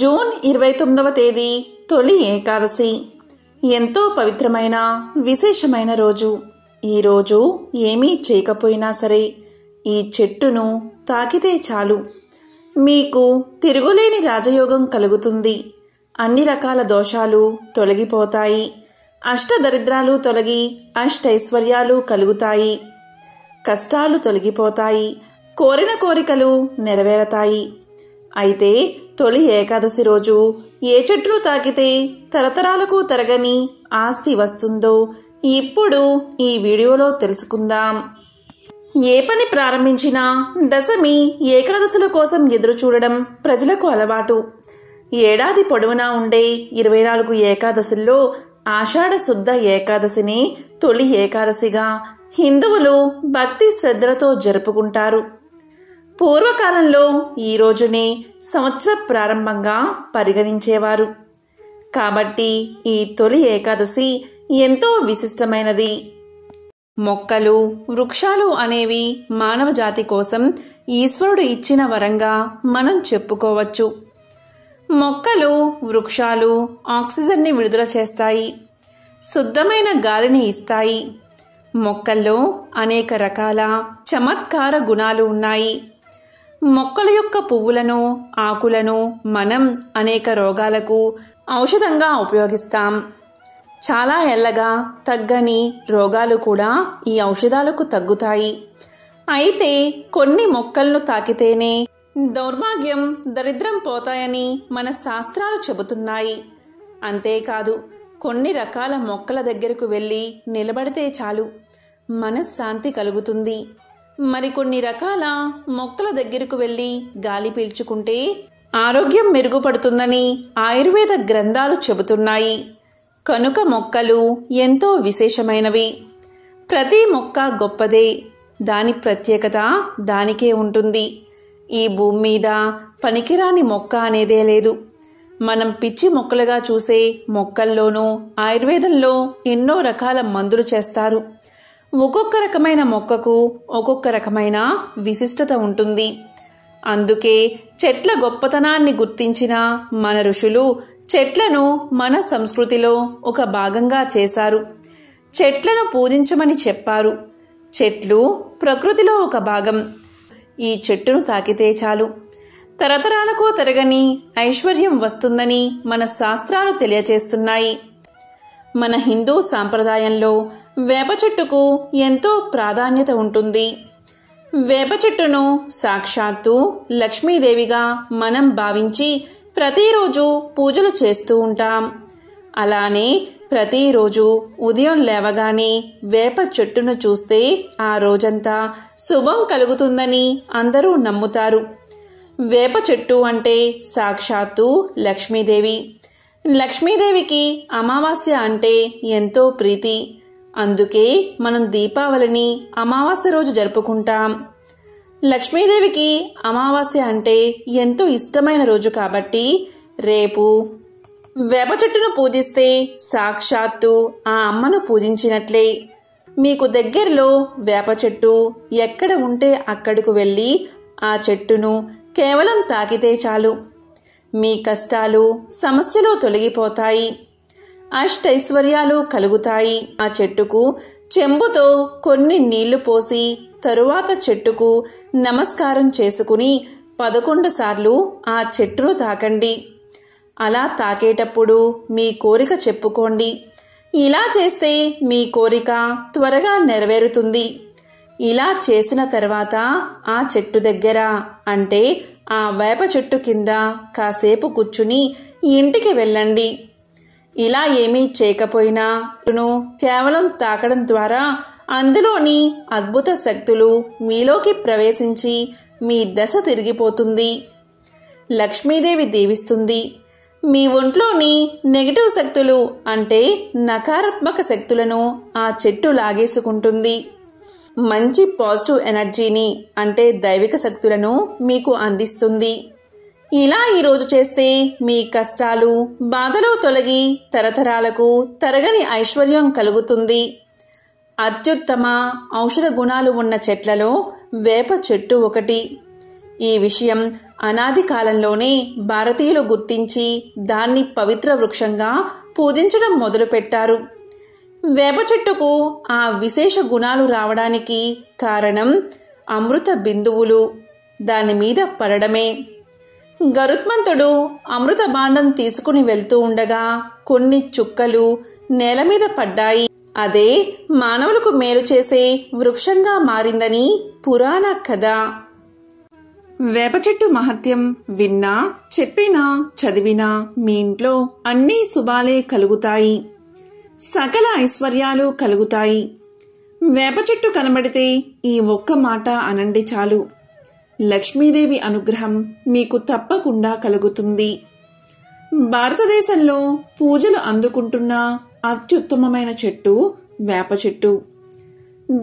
June ఇరవై తొమ్మిదవ తేదీ తొలి ఏకాదశి ఎంతో పవిత్రమైన విశేషమైన రోజు ఈరోజు ఏమీ చేయకపోయినా సరే ఈ చెట్టును తాకితే చాలు మీకు తిరుగులేని రాజయోగం కలుగుతుంది అన్ని రకాల దోషాలు తొలగిపోతాయి అష్టదరిద్రాలు తొలగి అష్టైశ్వర్యాలు కలుగుతాయి కష్టాలు తొలగిపోతాయి కోరిన కోరికలు నెరవేరతాయి అయితే తొలి ఏకాదశి రోజు ఏ చెట్లు తాకితే తరతరాలకు తరగని ఆస్తి వస్తుందో ఇప్పుడు ఈ వీడియోలో తెలుసుకుందాం ఏ పని ప్రారంభించినా దశమి ఏకాదశుల కోసం ఎదురు చూడడం ప్రజలకు అలవాటు ఏడాది పొడవునా ఉండే ఇరవై నాలుగు ఏకాదశుల్లో ఆషాఢ శుద్ధ ఏకాదశిని తొలి ఏకాదశిగా హిందువులు భక్తి శ్రద్ధలతో జరుపుకుంటారు పూర్వకాలంలో ఈ రోజునే సంవత్సర ప్రారంభంగా పరిగణించేవారు కాబట్టి ఈ తొలి ఏకాదశి ఎంతో విశిష్టమైనది మొక్కలు వృక్షాలు అనేవి మానవ జాతి కోసం ఈశ్వరుడు ఇచ్చిన వరంగా మనం చెప్పుకోవచ్చు మొక్కలు వృక్షాలు ఆక్సిజన్ని విడుదల చేస్తాయి శుద్ధమైన గాలిని ఇస్తాయి మొక్కల్లో అనేక రకాల చమత్కార గుణాలు ఉన్నాయి మొక్కల యొక్క పువ్వులను ఆకులను మనం అనేక రోగాలకు ఔషధంగా ఉపయోగిస్తాం చాలా ఎల్లగా తగ్గని రోగాలు కూడా ఈ ఔషధాలకు తగ్గుతాయి అయితే కొన్ని మొక్కలను తాకితేనే దౌర్భాగ్యం దరిద్రం పోతాయని మన శాస్త్రాలు చెబుతున్నాయి అంతేకాదు కొన్ని రకాల మొక్కల దగ్గరకు వెళ్ళి నిలబడితే చాలు మనశ్శాంతి కలుగుతుంది మరికొన్ని రకాల మొక్కల దగ్గరకు వెళ్ళి గాలి పీల్చుకుంటే ఆరోగ్యం మెరుగుపడుతుందని ఆయుర్వేద గ్రంథాలు చెబుతున్నాయి కనుక మొక్కలు ఎంతో విశేషమైనవి ప్రతి మొక్క గొప్పదే దాని ప్రత్యేకత దానికే ఉంటుంది ఈ భూమి మీద పనికిరాని మొక్క అనేదే లేదు మనం పిచ్చి మొక్కలుగా చూసే మొక్కల్లోనూ ఆయుర్వేదంలో ఎన్నో రకాల మందులు చేస్తారు ఒక్కొక్క రకమైన మొక్కకు ఒక్కొక్క రకమైన విశిష్టత ఉంటుంది అందుకే చెట్ల గొప్పతనాన్ని గుర్తించిన మన ఋషులు చెట్లను మన సంస్కృతిలో ఒక భాగంగా చేశారు చెట్లను పూజించమని చెప్పారు చెట్లు ప్రకృతిలో ఒక భాగం ఈ చెట్టును తాకితే చాలు తరతరాలకు తరగని ఐశ్వర్యం వస్తుందని మన శాస్త్రాలు తెలియచేస్తున్నాయి మన హిందూ సాంప్రదాయంలో వేప చెట్టుకు ఎంతో ప్రాధాన్యత ఉంటుంది వేప చెట్టును సాక్షాత్తు లక్ష్మీదేవిగా మనం భావించి ప్రతిరోజు పూజలు చేస్తూ ఉంటాం అలానే ప్రతిరోజు ఉదయం లేవగానే వేప చెట్టును చూస్తే ఆ రోజంతా శుభం కలుగుతుందని అందరూ నమ్ముతారు వేప చెట్టు అంటే సాక్షాత్తు లక్ష్మీదేవి లక్ష్మీదేవికి అమావాస్య అంటే ఎంతో ప్రీతి అందుకే మనం దీపావళిని అమావాస్య రోజు జరుపుకుంటాం లక్ష్మీదేవికి అమావాస్య అంటే ఎంతో ఇష్టమైన రోజు కాబట్టి రేపు వేప చెట్టును పూజిస్తే సాక్షాత్తు ఆ అమ్మను పూజించినట్లే మీకు దగ్గరలో వేప చెట్టు ఎక్కడ ఉంటే అక్కడికి వెళ్ళి ఆ చెట్టును కేవలం తాకితే చాలు మీ కష్టాలు సమస్యలు తొలగిపోతాయి అష్టైశ్వర్యాలు కలుగుతాయి ఆ చెట్టుకు చెంబుతో కొన్ని నీళ్లు పోసి తరువాత చెట్టుకు నమస్కారం చేసుకుని పదకొండు సార్లు ఆ చెట్టును తాకండి అలా తాకేటప్పుడు మీ కోరిక చెప్పుకోండి ఇలా చేస్తే మీ కోరిక త్వరగా నెరవేరుతుంది ఇలా చేసిన తర్వాత ఆ చెట్టు దగ్గర అంటే ఆ వేప చెట్టు కింద కాసేపు కూర్చుని ఇంటికి వెళ్ళండి ఇలా ఏమీ చేయకపోయినా కేవలం తాకడం ద్వారా అందులోని అద్భుత శక్తులు మీలోకి ప్రవేశించి మీ దశ తిరిగిపోతుంది లక్ష్మీదేవి దీవిస్తుంది మీ ఒంట్లోని నెగిటివ్ శక్తులు అంటే నకారాత్మక శక్తులను ఆ చెట్టు లాగేసుకుంటుంది మంచి పాజిటివ్ ఎనర్జీని అంటే దైవిక శక్తులను మీకు అందిస్తుంది ఇలా ఈరోజు చేస్తే మీ కష్టాలు బాధలు తొలగి తరతరాలకు తరగని ఐశ్వర్యం కలుగుతుంది అత్యుత్తమ ఔషధ గుణాలు ఉన్న చెట్లలో వేప చెట్టు ఒకటి ఈ విషయం అనాది కాలంలోనే భారతీయులు గుర్తించి దాన్ని పవిత్ర వృక్షంగా పూజించడం మొదలుపెట్టారు వేప చెట్టుకు ఆ విశేష గుణాలు రావడానికి కారణం అమృత బిందువులు దాని మీద పడడమే గరుత్మంతుడు అమృత బాండం తీసుకుని వెళ్తూ ఉండగా కొన్ని చుక్కలు నేల మీద పడ్డాయి అదే మానవులకు మేలు చేసే వృక్షంగా మారిందని పురాణ కథ వేప చెట్టు మహత్యం విన్నా చెప్పినా చదివినా మీ ఇంట్లో అన్ని శుభాలే కలుగుతాయి సకల ఐశ్వర్యాలు కలుగుతాయి వేప చెట్టు కనబడితే ఈ ఒక్క మాట అనండి చాలు లక్ష్మీదేవి అనుగ్రహం మీకు తప్పకుండా కలుగుతుంది భారతదేశంలో పూజలు అందుకుంటున్న అత్యుత్తమమైన చెట్టు వేప చెట్టు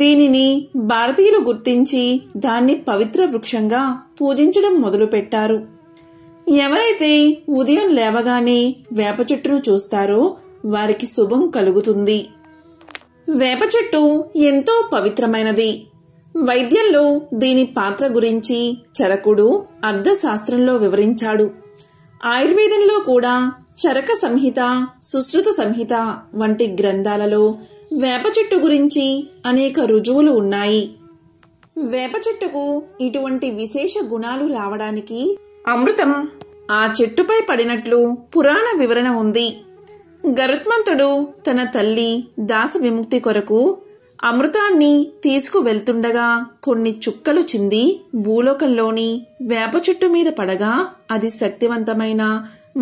దీనిని భారతీయులు గుర్తించి దాన్ని పవిత్ర వృక్షంగా పూజించడం మొదలుపెట్టారు ఎవరైతే ఉదయం లేవగానే వేప చెట్టును చూస్తారో వారికి శుభం కలుగుతుంది వేప చెట్టు ఎంతో పవిత్రమైనది వైద్యంలో దీని పాత్ర గురించి చరకుడు అర్థశాస్త్రంలో వివరించాడు ఆయుర్వేదంలో కూడా చరక సంహిత సుశ్రుత సంహిత వంటి గ్రంథాలలో వేప చెట్టు గురించి అనేక రుజువులు ఉన్నాయి వేప చెట్టుకు ఇటువంటి విశేష గుణాలు రావడానికి అమృతం ఆ చెట్టుపై పడినట్లు పురాణ వివరణ ఉంది గరుత్మంతుడు తన తల్లి దాస విముక్తి కొరకు అమృతాన్ని తీసుకువెళ్తుండగా కొన్ని చుక్కలు చింది భూలోకంలోని వేప చెట్టు మీద పడగా అది శక్తివంతమైన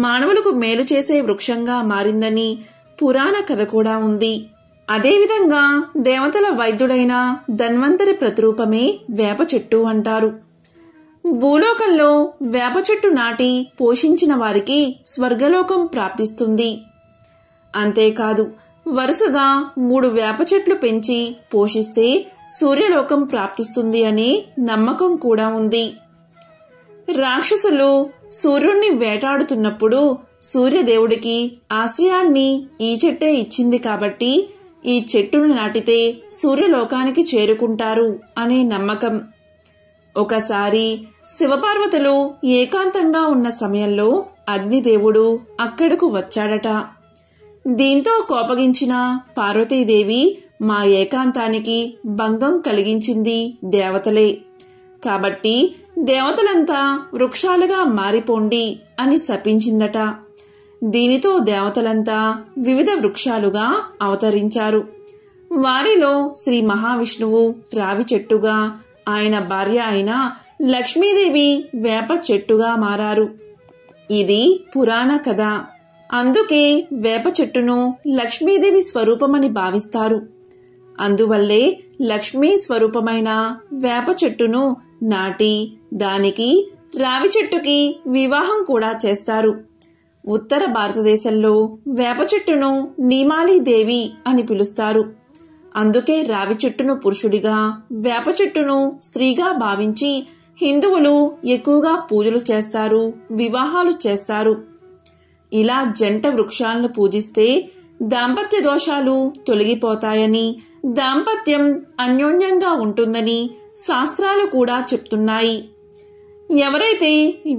మానవులకు మేలు చేసే వృక్షంగా మారిందని పురాణ కథ కూడా ఉంది అదేవిధంగా దేవతల వైద్యుడైన ధన్వంతరి ప్రతిరూపమే వేప చెట్టు అంటారు భూలోకంలో వేప చెట్టు నాటి పోషించిన వారికి స్వర్గలోకం ప్రాప్తిస్తుంది అంతేకాదు వరుసగా మూడు వేప చెట్లు పెంచి పోషిస్తే సూర్యలోకం ప్రాప్తిస్తుంది అనే నమ్మకం కూడా ఉంది రాక్షసులు సూర్యుణ్ణి వేటాడుతున్నప్పుడు సూర్యదేవుడికి ఆశ్రయాన్ని ఈ చెట్టే ఇచ్చింది కాబట్టి ఈ చెట్టును నాటితే సూర్యలోకానికి చేరుకుంటారు అనే నమ్మకం ఒకసారి శివపార్వతులు ఏకాంతంగా ఉన్న సమయంలో అగ్నిదేవుడు అక్కడకు వచ్చాడట దీంతో కోపగించిన పార్వతీదేవి మా ఏకాంతానికి భంగం కలిగించింది దేవతలే కాబట్టి దేవతలంతా వృక్షాలుగా మారిపోండి అని శపించిందట దీనితో దేవతలంతా వివిధ వృక్షాలుగా అవతరించారు వారిలో శ్రీ మహావిష్ణువు రావి చెట్టుగా ఆయన భార్య అయిన లక్ష్మీదేవి వేప చెట్టుగా మారారు ఇది పురాణ కథ అందుకే వేప చెట్టును లక్ష్మీదేవి స్వరూపమని భావిస్తారు అందువల్లే లక్ష్మీ స్వరూపమైన వేప చెట్టును నాటి దానికి రావి చెట్టుకి వివాహం కూడా చేస్తారు ఉత్తర భారతదేశంలో వేప చెట్టును దేవి అని పిలుస్తారు అందుకే రావి చెట్టును పురుషుడిగా వేప చెట్టును స్త్రీగా భావించి హిందువులు ఎక్కువగా పూజలు చేస్తారు వివాహాలు చేస్తారు ఇలా జంట వృక్షాలను పూజిస్తే దాంపత్య దోషాలు తొలగిపోతాయని దాంపత్యం అన్యోన్యంగా ఉంటుందని శాస్త్రాలు కూడా చెప్తున్నాయి ఎవరైతే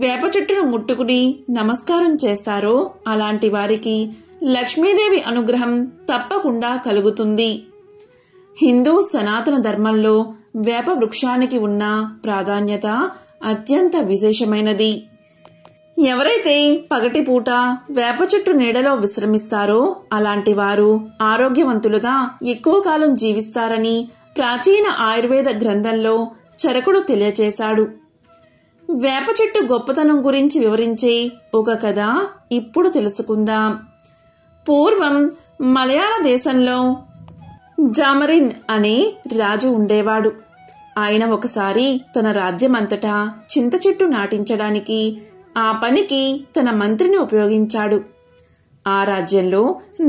వేప చెట్టును ముట్టుకుని నమస్కారం చేస్తారో అలాంటి వారికి లక్ష్మీదేవి అనుగ్రహం తప్పకుండా కలుగుతుంది హిందూ సనాతన ధర్మంలో వేప వృక్షానికి ఉన్న ప్రాధాన్యత అత్యంత విశేషమైనది ఎవరైతే పూట వేప చెట్టు నీడలో విశ్రమిస్తారో అలాంటి వారు ఆరోగ్యవంతులుగా ఎక్కువ కాలం జీవిస్తారని ప్రాచీన ఆయుర్వేద గ్రంథంలో చరకుడు తెలియచేశాడు వేప చెట్టు గొప్పతనం గురించి వివరించే ఒక కథ ఇప్పుడు తెలుసుకుందాం పూర్వం మలయాళ దేశంలో జామరిన్ అనే రాజు ఉండేవాడు ఆయన ఒకసారి తన రాజ్యమంతటా చింత చెట్టు నాటించడానికి ఆ పనికి తన మంత్రిని ఉపయోగించాడు ఆ రాజ్యంలో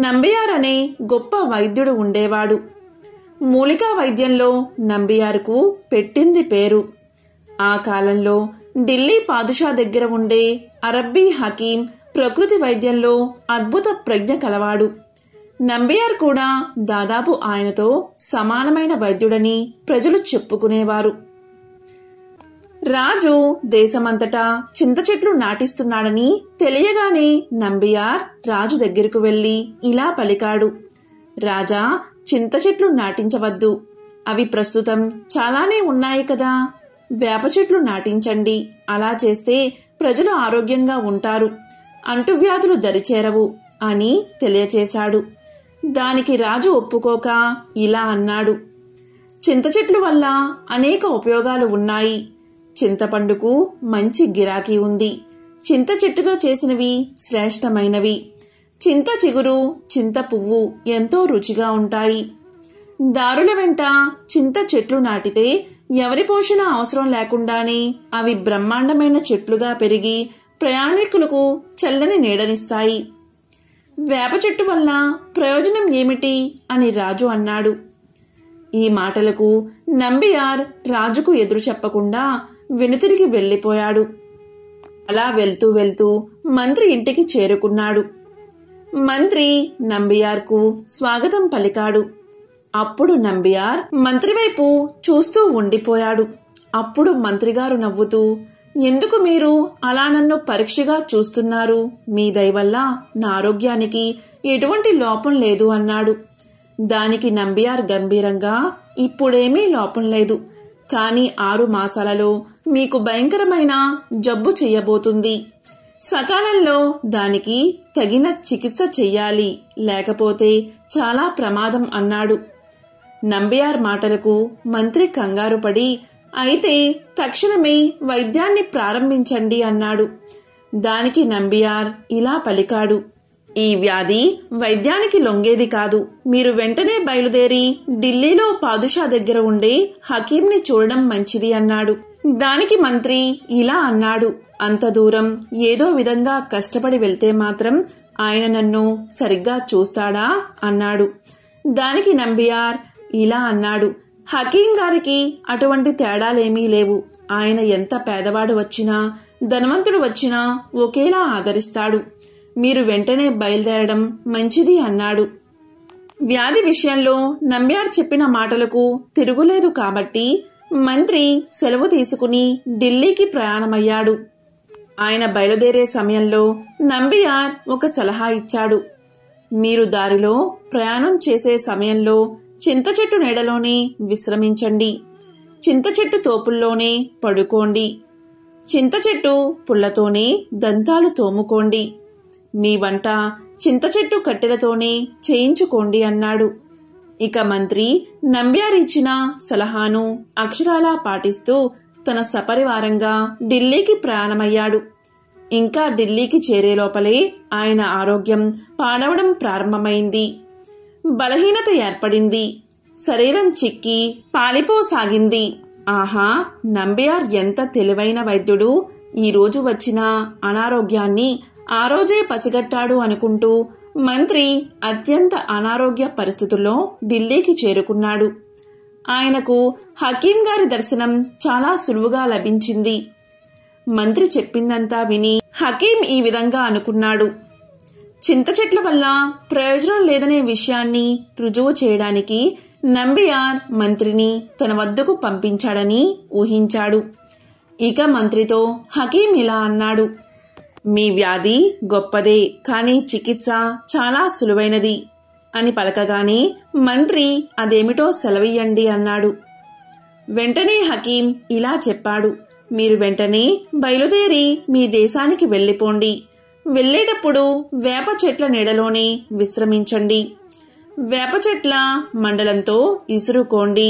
నంబియారనే గొప్ప వైద్యుడు ఉండేవాడు మూలికా వైద్యంలో నంబియారుకు పెట్టింది పేరు ఆ కాలంలో ఢిల్లీ పాదుషా దగ్గర ఉండే అరబ్బీ హకీం ప్రకృతి వైద్యంలో అద్భుత ప్రజ్ఞ కలవాడు నంబియార్ కూడా దాదాపు ఆయనతో సమానమైన వైద్యుడని ప్రజలు చెప్పుకునేవారు రాజు దేశమంతటా చింత చెట్లు నాటిస్తున్నాడని తెలియగానే నంబియార్ రాజు దగ్గరకు వెళ్ళి ఇలా పలికాడు రాజా చింత చెట్లు నాటించవద్దు అవి ప్రస్తుతం చాలానే ఉన్నాయి కదా వేప చెట్లు నాటించండి అలా చేస్తే ప్రజలు ఆరోగ్యంగా ఉంటారు అంటువ్యాధులు దరిచేరవు అని తెలియచేశాడు దానికి రాజు ఒప్పుకోక ఇలా అన్నాడు చింత చెట్లు వల్ల అనేక ఉపయోగాలు ఉన్నాయి చింతపండుకు మంచి గిరాకీ ఉంది చింత చెట్టుతో చేసినవి శ్రేష్టమైనవి చింత చిగురు చింత పువ్వు ఎంతో రుచిగా ఉంటాయి దారుల వెంట చింత చెట్లు నాటితే ఎవరి పోషణ అవసరం లేకుండానే అవి బ్రహ్మాండమైన చెట్లుగా పెరిగి ప్రయాణికులకు చల్లని నీడనిస్తాయి వేప చెట్టు వల్ల ప్రయోజనం ఏమిటి అని రాజు అన్నాడు ఈ మాటలకు నంబియార్ రాజుకు ఎదురు చెప్పకుండా వెనుతిరిగి వెళ్ళిపోయాడు అలా వెళ్తూ వెళ్తూ మంత్రి ఇంటికి చేరుకున్నాడు మంత్రి నంబియార్కు స్వాగతం పలికాడు అప్పుడు నంబియార్ మంత్రి వైపు చూస్తూ ఉండిపోయాడు అప్పుడు మంత్రిగారు నవ్వుతూ ఎందుకు మీరు అలా నన్ను పరీక్షగా చూస్తున్నారు మీ దయవల్ల నా ఆరోగ్యానికి ఎటువంటి లోపం లేదు అన్నాడు దానికి నంబియార్ గంభీరంగా ఇప్పుడేమీ లోపం లేదు కానీ ఆరు మాసాలలో మీకు భయంకరమైన జబ్బు చేయబోతుంది సకాలంలో దానికి తగిన చికిత్స చెయ్యాలి లేకపోతే చాలా ప్రమాదం అన్నాడు నంబియార్ మాటలకు మంత్రి కంగారు పడి అయితే తక్షణమే వైద్యాన్ని ప్రారంభించండి అన్నాడు దానికి నంబియార్ ఇలా పలికాడు ఈ వ్యాధి వైద్యానికి లొంగేది కాదు మీరు వెంటనే బయలుదేరి ఢిల్లీలో పాదుషా దగ్గర ఉండే హకీంని చూడడం మంచిది అన్నాడు దానికి మంత్రి ఇలా అన్నాడు అంత దూరం ఏదో విధంగా కష్టపడి వెళ్తే మాత్రం ఆయన నన్ను సరిగ్గా చూస్తాడా అన్నాడు దానికి నంబియార్ ఇలా అన్నాడు హకీం గారికి అటువంటి తేడాలేమీ లేవు ఆయన ఎంత పేదవాడు వచ్చినా ధనవంతుడు వచ్చినా ఒకేలా ఆదరిస్తాడు మీరు వెంటనే బయలుదేరడం మంచిది అన్నాడు వ్యాధి విషయంలో నమ్యార్ చెప్పిన మాటలకు తిరుగులేదు కాబట్టి మంత్రి సెలవు తీసుకుని ఢిల్లీకి ప్రయాణమయ్యాడు ఆయన బయలుదేరే సమయంలో నంబియార్ ఒక సలహా ఇచ్చాడు మీరు దారిలో ప్రయాణం చేసే సమయంలో చింత చెట్టు నీడలోనే విశ్రమించండి చింత చెట్టు తోపుల్లోనే పడుకోండి చింత చెట్టు పుల్లతోనే దంతాలు తోముకోండి మీ వంట చింత చెట్టు కట్టెలతోనే చేయించుకోండి అన్నాడు ఇక మంత్రి నంబ్యారిచ్చిన సలహాను అక్షరాలా పాటిస్తూ తన సపరివారంగా ఢిల్లీకి ప్రయాణమయ్యాడు ఇంకా ఢిల్లీకి చేరే లోపలే ఆయన ఆరోగ్యం పాడవడం ప్రారంభమైంది బలహీనత ఏర్పడింది శరీరం చిక్కి పాలిపోసాగింది ఆహా నంబియార్ ఎంత తెలివైన వైద్యుడు ఈరోజు వచ్చిన అనారోగ్యాన్ని ఆ రోజే పసిగట్టాడు అనుకుంటూ మంత్రి అత్యంత అనారోగ్య పరిస్థితుల్లో ఢిల్లీకి చేరుకున్నాడు ఆయనకు హకీం గారి దర్శనం చాలా సులువుగా లభించింది మంత్రి చెప్పిందంతా విని హకీం ఈ విధంగా అనుకున్నాడు చింత చెట్ల వల్ల ప్రయోజనం లేదనే విషయాన్ని రుజువు చేయడానికి నంబియార్ మంత్రిని తన వద్దకు పంపించాడని ఊహించాడు ఇక మంత్రితో హకీం ఇలా అన్నాడు మీ వ్యాధి గొప్పదే కానీ చికిత్స చాలా సులువైనది అని పలకగానే మంత్రి అదేమిటో సెలవియ్యండి అన్నాడు వెంటనే హకీం ఇలా చెప్పాడు మీరు వెంటనే బయలుదేరి మీ దేశానికి వెళ్ళిపోండి వెళ్ళేటప్పుడు వేప చెట్ల నీడలోనే విశ్రమించండి వేప చెట్ల మండలంతో ఇసురుకోండి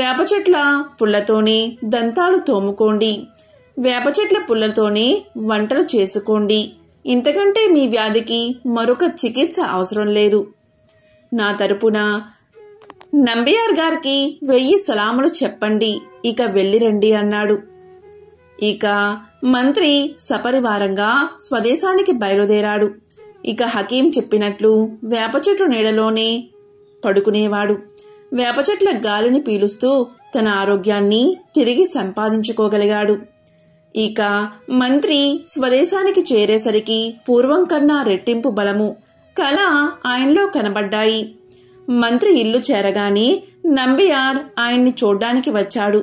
వేప చెట్ల పుల్లతోనే దంతాలు తోముకోండి వేప చెట్ల పుల్లలతోనే వంటలు చేసుకోండి ఇంతకంటే మీ వ్యాధికి మరొక చికిత్స అవసరం లేదు నా తరపున నంబియార్ గారికి వెయ్యి సలాములు చెప్పండి ఇక వెళ్ళిరండి అన్నాడు ఇక మంత్రి సపరివారంగా స్వదేశానికి బయలుదేరాడు ఇక హకీం చెప్పినట్లు వేప చెట్టు నీడలోనే పడుకునేవాడు వేప చెట్ల గాలిని పీలుస్తూ తన ఆరోగ్యాన్ని తిరిగి సంపాదించుకోగలిగాడు ఇక మంత్రి స్వదేశానికి చేరేసరికి పూర్వం కన్నా రెట్టింపు బలము కళ ఆయనలో కనబడ్డాయి మంత్రి ఇల్లు చేరగానే నంబియార్ ఆయన్ని చూడ్డానికి వచ్చాడు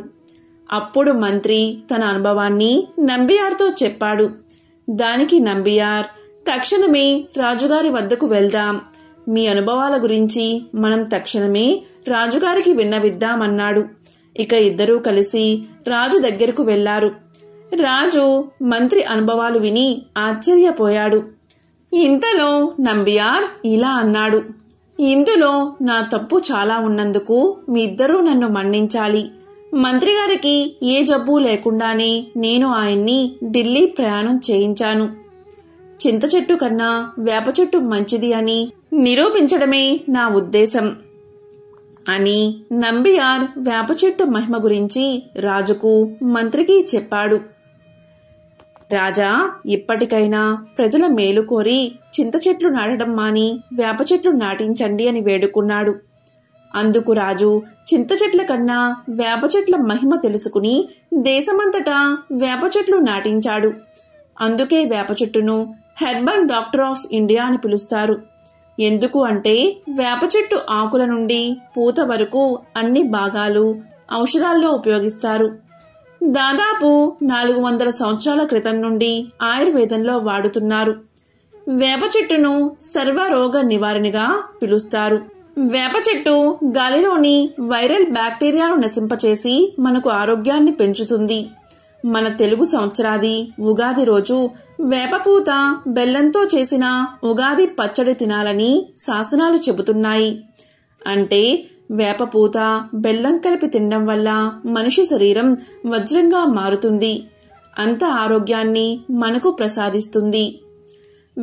అప్పుడు మంత్రి తన అనుభవాన్ని నంబియార్తో చెప్పాడు దానికి నంబియార్ తక్షణమే రాజుగారి వద్దకు వెళ్దాం మీ అనుభవాల గురించి మనం తక్షణమే రాజుగారికి విన్నవిద్దామన్నాడు ఇక ఇద్దరూ కలిసి రాజు దగ్గరకు వెళ్లారు రాజు మంత్రి అనుభవాలు విని ఆశ్చర్యపోయాడు ఇంతలో నంబియార్ ఇలా అన్నాడు ఇందులో నా తప్పు చాలా ఉన్నందుకు మీ ఇద్దరూ నన్ను మన్నించాలి మంత్రిగారికి ఏ జబ్బు లేకుండానే నేను ఆయన్ని ఢిల్లీ ప్రయాణం చేయించాను చింత చెట్టు కన్నా వేప చెట్టు మంచిది అని నిరూపించడమే నా ఉద్దేశం అని నంబియార్ వేప చెట్టు మహిమ గురించి రాజుకు మంత్రికి చెప్పాడు రాజా ఇప్పటికైనా ప్రజల మేలు కోరి చింత చెట్లు నాటడం మాని వేప చెట్లు నాటించండి అని వేడుకున్నాడు అందుకు రాజు చింత చెట్ల కన్నా వేప చెట్ల మహిమ తెలుసుకుని దేశమంతటా వేప చెట్లు నాటించాడు అందుకే వేప చెట్టును హెర్బల్ డాక్టర్ ఆఫ్ ఇండియా అని పిలుస్తారు ఎందుకు అంటే వేప చెట్టు ఆకుల నుండి పూత వరకు అన్ని భాగాలు ఔషధాల్లో ఉపయోగిస్తారు దాదాపు నాలుగు వందల సంవత్సరాల క్రితం నుండి ఆయుర్వేదంలో వాడుతున్నారు వేప చెట్టును సర్వరోగ నివారణగా పిలుస్తారు వేప చెట్టు గాలిలోని వైరల్ బ్యాక్టీరియాను నశింపచేసి మనకు ఆరోగ్యాన్ని పెంచుతుంది మన తెలుగు సంవత్సరాది ఉగాది రోజు వేపపూత బెల్లంతో చేసిన ఉగాది పచ్చడి తినాలని శాసనాలు చెబుతున్నాయి అంటే వేపపూత బెల్లం కలిపి తినడం వల్ల మనిషి శరీరం వజ్రంగా మారుతుంది అంత ఆరోగ్యాన్ని మనకు ప్రసాదిస్తుంది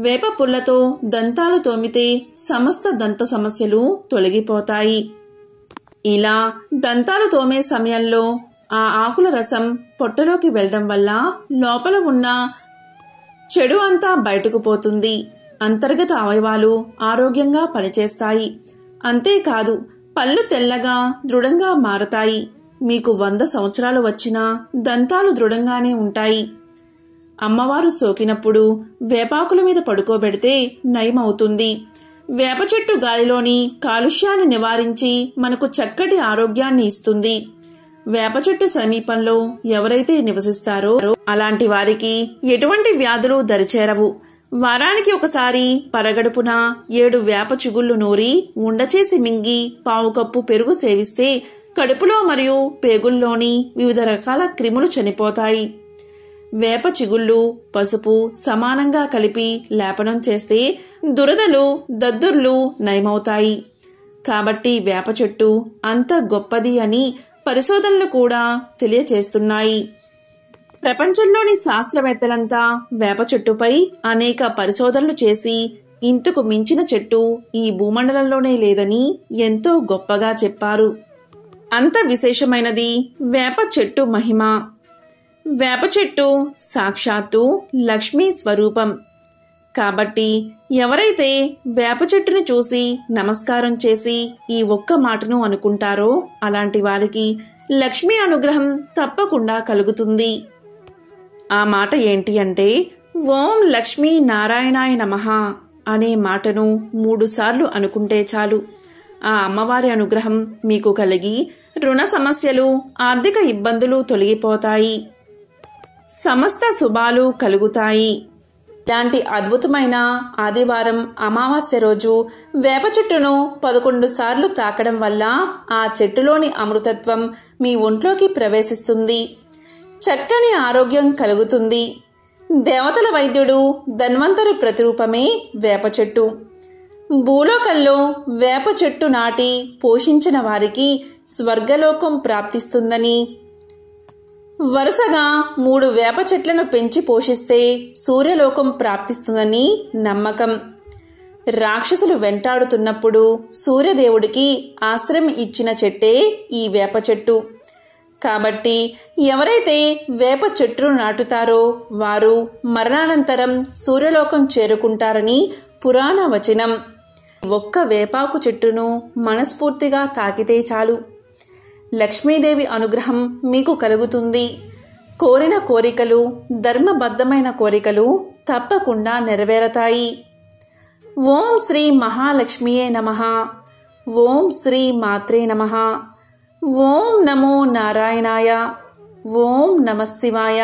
వేప పుల్లతో దంతాలు తోమితే సమస్త దంత సమస్యలు తొలగిపోతాయి ఇలా దంతాలు తోమే సమయంలో ఆ ఆకుల రసం పొట్టలోకి వెళ్ళడం వల్ల లోపల ఉన్న చెడు అంతా బయటకు పోతుంది అంతర్గత అవయవాలు ఆరోగ్యంగా పనిచేస్తాయి అంతేకాదు పళ్ళు తెల్లగా దృఢంగా మారతాయి మీకు వంద సంవత్సరాలు వచ్చినా దంతాలు దృఢంగానే ఉంటాయి అమ్మవారు సోకినప్పుడు వేపాకుల మీద పడుకోబెడితే నయమవుతుంది వేప చెట్టు గాలిలోని కాలుష్యాన్ని నివారించి మనకు చక్కటి ఆరోగ్యాన్ని ఇస్తుంది వేప చెట్టు సమీపంలో ఎవరైతే నివసిస్తారో అలాంటి వారికి ఎటువంటి వ్యాధులు దరిచేరవు వారానికి ఒకసారి పరగడుపున ఏడు వేప చిగుళ్ళు నూరి ఉండచేసి మింగి పావు కప్పు పెరుగు సేవిస్తే కడుపులో మరియు పేగుల్లోని వివిధ రకాల క్రిములు చనిపోతాయి వేప చిగుళ్ళు పసుపు సమానంగా కలిపి లేపనం చేస్తే దురదలు దద్దుర్లు నయమవుతాయి కాబట్టి వేప చెట్టు అంత గొప్పది అని పరిశోధనలు కూడా తెలియచేస్తున్నాయి ప్రపంచంలోని శాస్త్రవేత్తలంతా వేప చెట్టుపై అనేక పరిశోధనలు చేసి ఇంతకు మించిన చెట్టు ఈ భూమండలంలోనే లేదని ఎంతో గొప్పగా చెప్పారు అంత విశేషమైనది వేప చెట్టు మహిమ వేప చెట్టు సాక్షాత్తు లక్ష్మీ స్వరూపం కాబట్టి ఎవరైతే వేప చెట్టును చూసి నమస్కారం చేసి ఈ ఒక్క మాటను అనుకుంటారో అలాంటి వారికి లక్ష్మీ అనుగ్రహం తప్పకుండా కలుగుతుంది ఆ మాట ఏంటి అంటే ఓం లక్ష్మీ నారాయణాయ నమ అనే మాటను మూడుసార్లు అనుకుంటే చాలు ఆ అమ్మవారి అనుగ్రహం మీకు కలిగి రుణ సమస్యలు ఆర్థిక ఇబ్బందులు తొలగిపోతాయి సమస్త శుభాలు కలుగుతాయి ఇలాంటి అద్భుతమైన ఆదివారం అమావాస్య రోజు వేప చెట్టును పదకొండు సార్లు తాకడం వల్ల ఆ చెట్టులోని అమృతత్వం మీ ఒంట్లోకి ప్రవేశిస్తుంది చక్కని ఆరోగ్యం కలుగుతుంది దేవతల వైద్యుడు ధన్వంతరి ప్రతిరూపమే వేప చెట్టు భూలోకంలో వేప చెట్టు నాటి పోషించిన వారికి స్వర్గలోకం ప్రాప్తిస్తుందని వరుసగా మూడు వేప చెట్లను పెంచి పోషిస్తే సూర్యలోకం ప్రాప్తిస్తుందని నమ్మకం రాక్షసులు వెంటాడుతున్నప్పుడు సూర్యదేవుడికి ఆశ్రయం ఇచ్చిన చెట్టే ఈ వేప చెట్టు కాబట్టి ఎవరైతే వేప చెట్టును నాటుతారో వారు మరణానంతరం సూర్యలోకం చేరుకుంటారని పురాణ వచనం ఒక్క వేపాకు చెట్టును మనస్ఫూర్తిగా తాకితే చాలు లక్ష్మీదేవి అనుగ్రహం మీకు కలుగుతుంది కోరిన కోరికలు ధర్మబద్ధమైన కోరికలు తప్పకుండా నెరవేరతాయి ఓం శ్రీ మహాలక్ష్మియే నమ ఓం శ్రీ మాత్రే నమ ಓಂ ನಮೋ ನಾರಾಯಣಾಯ ಓಂ ನಮಃ ಶಿವಾಯ